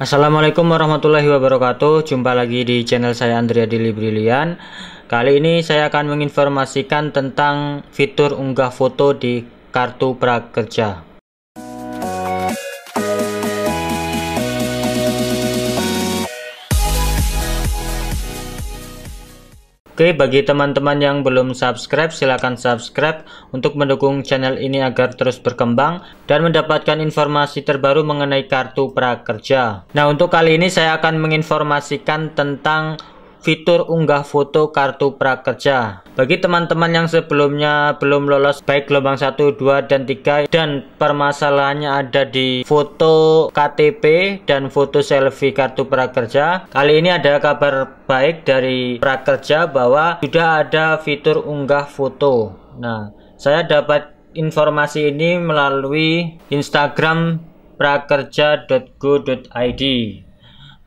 Assalamualaikum warahmatullahi wabarakatuh Jumpa lagi di channel saya Andrea Dili Brilian Kali ini saya akan menginformasikan tentang fitur unggah foto di kartu prakerja Oke, bagi teman-teman yang belum subscribe, silakan subscribe untuk mendukung channel ini agar terus berkembang dan mendapatkan informasi terbaru mengenai kartu prakerja. Nah, untuk kali ini saya akan menginformasikan tentang fitur unggah foto kartu prakerja. Bagi teman-teman yang sebelumnya belum lolos baik gelombang 1, 2, dan 3 dan permasalahannya ada di foto KTP dan foto selfie kartu prakerja, kali ini ada kabar baik dari prakerja bahwa sudah ada fitur unggah foto. Nah, saya dapat informasi ini melalui Instagram prakerja.go.id.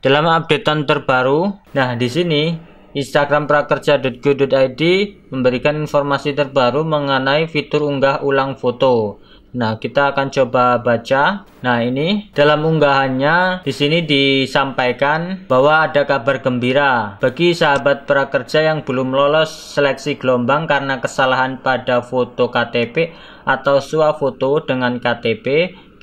Dalam updatean terbaru, nah di sini Instagram prakerja.go.id memberikan informasi terbaru mengenai fitur unggah ulang foto. Nah, kita akan coba baca. Nah, ini dalam unggahannya di sini disampaikan bahwa ada kabar gembira bagi sahabat prakerja yang belum lolos seleksi gelombang karena kesalahan pada foto KTP atau swafoto dengan KTP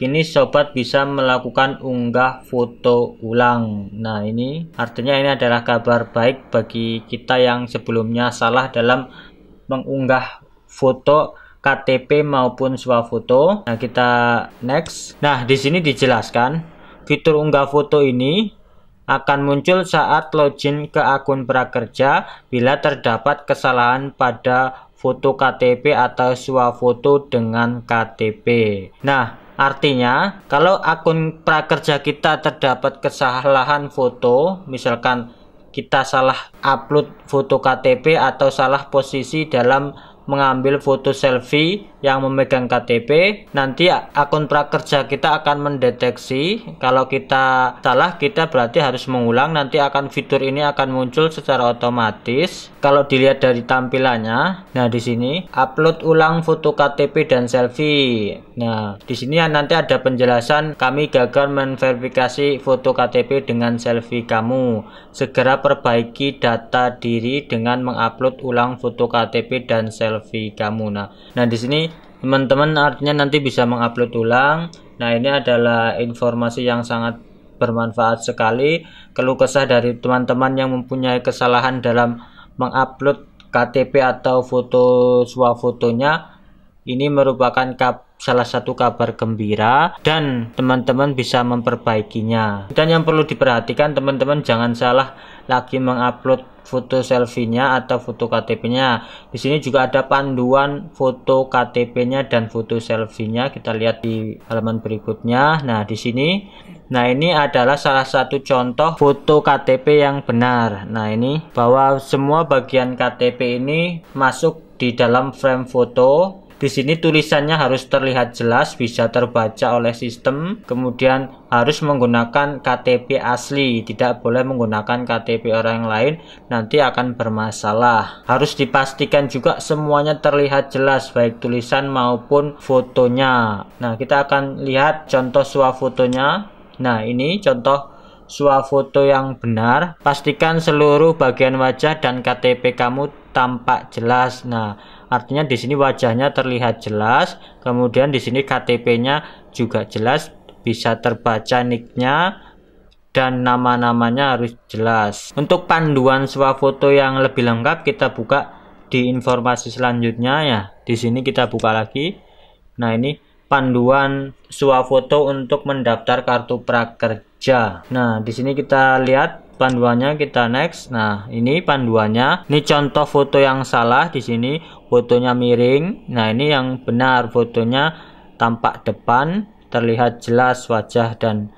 Kini sobat bisa melakukan unggah foto ulang. Nah, ini artinya ini adalah kabar baik bagi kita yang sebelumnya salah dalam mengunggah foto KTP maupun swafoto. Nah, kita next. Nah, di sini dijelaskan fitur unggah foto ini akan muncul saat login ke akun prakerja bila terdapat kesalahan pada foto KTP atau swafoto dengan KTP. Nah, Artinya, kalau akun prakerja kita terdapat kesalahan foto, misalkan kita salah upload foto KTP atau salah posisi dalam mengambil foto selfie yang memegang KTP nanti ya, akun prakerja kita akan mendeteksi kalau kita salah kita berarti harus mengulang nanti akan fitur ini akan muncul secara otomatis kalau dilihat dari tampilannya nah di sini upload ulang foto KTP dan selfie nah di sini ya nanti ada penjelasan kami gagal menverifikasi foto KTP dengan selfie kamu segera perbaiki data diri dengan mengupload ulang foto KTP dan selfie Alfi nah, Nah, di sini teman-teman artinya nanti bisa mengupload ulang. Nah, ini adalah informasi yang sangat bermanfaat sekali. Keluh kesah dari teman-teman yang mempunyai kesalahan dalam mengupload KTP atau foto swafotonya ini merupakan kap salah satu kabar gembira dan teman-teman bisa memperbaikinya dan yang perlu diperhatikan teman-teman jangan salah lagi mengupload foto selfie-nya atau foto KTP-nya. Di sini juga ada panduan foto KTP-nya dan foto selfie-nya. Kita lihat di halaman berikutnya. Nah, di sini Nah, ini adalah salah satu contoh foto KTP yang benar. Nah, ini bahwa semua bagian KTP ini masuk di dalam frame foto di sini tulisannya harus terlihat jelas, bisa terbaca oleh sistem. Kemudian harus menggunakan KTP asli, tidak boleh menggunakan KTP orang lain, nanti akan bermasalah. Harus dipastikan juga semuanya terlihat jelas, baik tulisan maupun fotonya. Nah, kita akan lihat contoh swafotonya. Nah, ini contoh swafoto yang benar, pastikan seluruh bagian wajah dan KTP kamu tampak jelas. Nah, artinya di sini wajahnya terlihat jelas, kemudian di sini KTP-nya juga jelas, bisa terbaca nicknya dan nama-namanya harus jelas. Untuk panduan swafoto yang lebih lengkap kita buka di informasi selanjutnya ya. Di sini kita buka lagi. Nah, ini panduan swafoto untuk mendaftar kartu prakerja Nah, di sini kita lihat panduannya kita next. Nah, ini panduannya. Ini contoh foto yang salah di sini. Fotonya miring. Nah, ini yang benar fotonya tampak depan, terlihat jelas wajah dan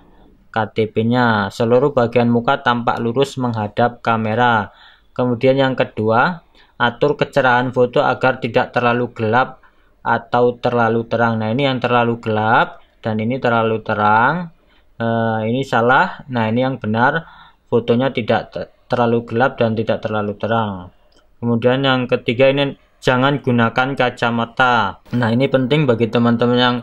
KTP-nya. Seluruh bagian muka tampak lurus menghadap kamera. Kemudian yang kedua, atur kecerahan foto agar tidak terlalu gelap atau terlalu terang. Nah, ini yang terlalu gelap dan ini terlalu terang uh, ini salah nah ini yang benar fotonya tidak terlalu gelap dan tidak terlalu terang kemudian yang ketiga ini jangan gunakan kacamata nah ini penting bagi teman-teman yang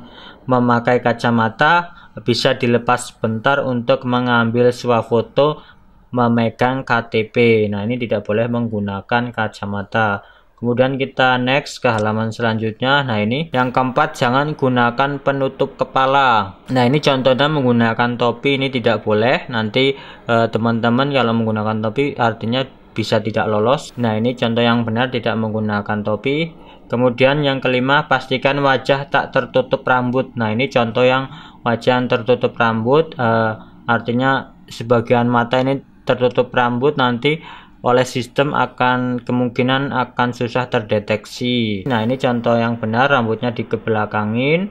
memakai kacamata bisa dilepas sebentar untuk mengambil sebuah foto memegang KTP nah ini tidak boleh menggunakan kacamata Kemudian kita next ke halaman selanjutnya. Nah ini yang keempat jangan gunakan penutup kepala. Nah ini contohnya menggunakan topi ini tidak boleh. Nanti eh, teman-teman eh, kalau menggunakan topi artinya bisa tidak lolos. Nah ini contoh yang benar tidak menggunakan topi. Kemudian yang kelima pastikan wajah tak tertutup rambut. Nah ini contoh yang wajah yang tertutup rambut eh, artinya sebagian mata ini tertutup rambut nanti oleh sistem akan kemungkinan akan susah terdeteksi. Nah, ini contoh yang benar rambutnya dikebelakangin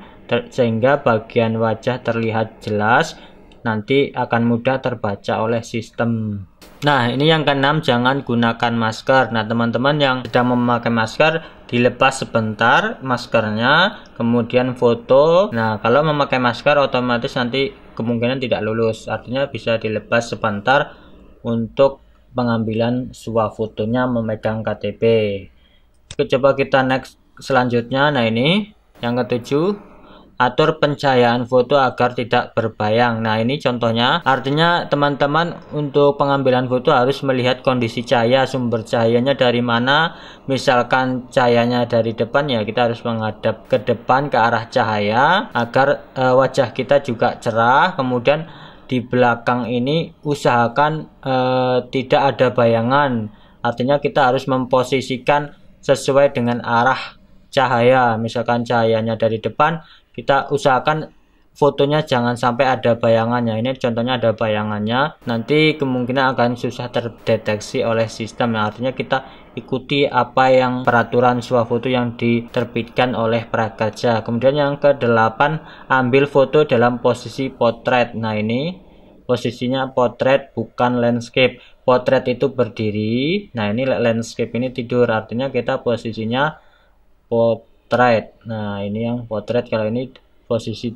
sehingga bagian wajah terlihat jelas nanti akan mudah terbaca oleh sistem. Nah, ini yang keenam jangan gunakan masker. Nah, teman-teman yang sedang memakai masker dilepas sebentar maskernya, kemudian foto. Nah, kalau memakai masker otomatis nanti kemungkinan tidak lulus. Artinya bisa dilepas sebentar untuk pengambilan fotonya memegang KTP. Oke, coba kita next selanjutnya. Nah, ini yang ketujuh, atur pencahayaan foto agar tidak berbayang. Nah, ini contohnya. Artinya teman-teman untuk pengambilan foto harus melihat kondisi cahaya, sumber cahayanya dari mana. Misalkan cahayanya dari depan ya, kita harus menghadap ke depan ke arah cahaya agar e, wajah kita juga cerah. Kemudian di belakang ini usahakan e, tidak ada bayangan. Artinya kita harus memposisikan sesuai dengan arah cahaya. Misalkan cahayanya dari depan, kita usahakan fotonya jangan sampai ada bayangannya. Ini contohnya ada bayangannya. Nanti kemungkinan akan susah terdeteksi oleh sistem. artinya kita ikuti apa yang peraturan foto yang diterbitkan oleh prakerja. Kemudian yang kedelapan, ambil foto dalam posisi potret. Nah, ini posisinya potret bukan landscape. Potret itu berdiri. Nah, ini landscape ini tidur. Artinya kita posisinya potret. Nah, ini yang potret kalau ini posisi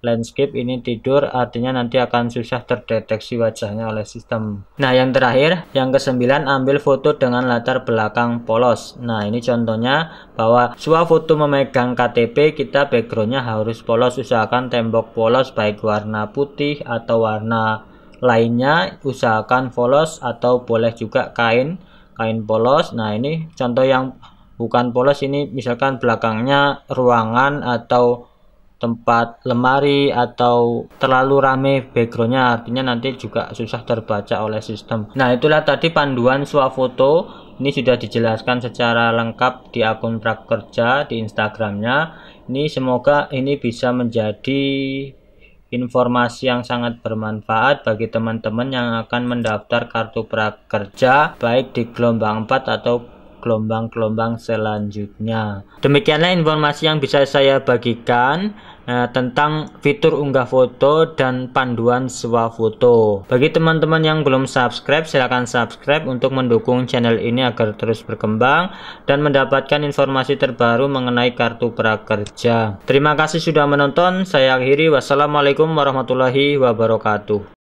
landscape ini tidur artinya nanti akan susah terdeteksi wajahnya oleh sistem nah yang terakhir yang kesembilan ambil foto dengan latar belakang polos nah ini contohnya bahwa suatu foto memegang KTP kita backgroundnya harus polos usahakan tembok polos baik warna putih atau warna lainnya usahakan polos atau boleh juga kain kain polos nah ini contoh yang bukan polos ini misalkan belakangnya ruangan atau tempat lemari atau terlalu rame backgroundnya artinya nanti juga susah terbaca oleh sistem nah itulah tadi panduan swafoto ini sudah dijelaskan secara lengkap di akun prakerja di instagramnya ini semoga ini bisa menjadi informasi yang sangat bermanfaat bagi teman-teman yang akan mendaftar kartu prakerja baik di gelombang 4 atau gelombang-gelombang selanjutnya. Demikianlah informasi yang bisa saya bagikan eh, tentang fitur unggah foto dan panduan swafoto. Bagi teman-teman yang belum subscribe, silakan subscribe untuk mendukung channel ini agar terus berkembang dan mendapatkan informasi terbaru mengenai kartu prakerja. Terima kasih sudah menonton. Saya akhiri. Wassalamualaikum warahmatullahi wabarakatuh.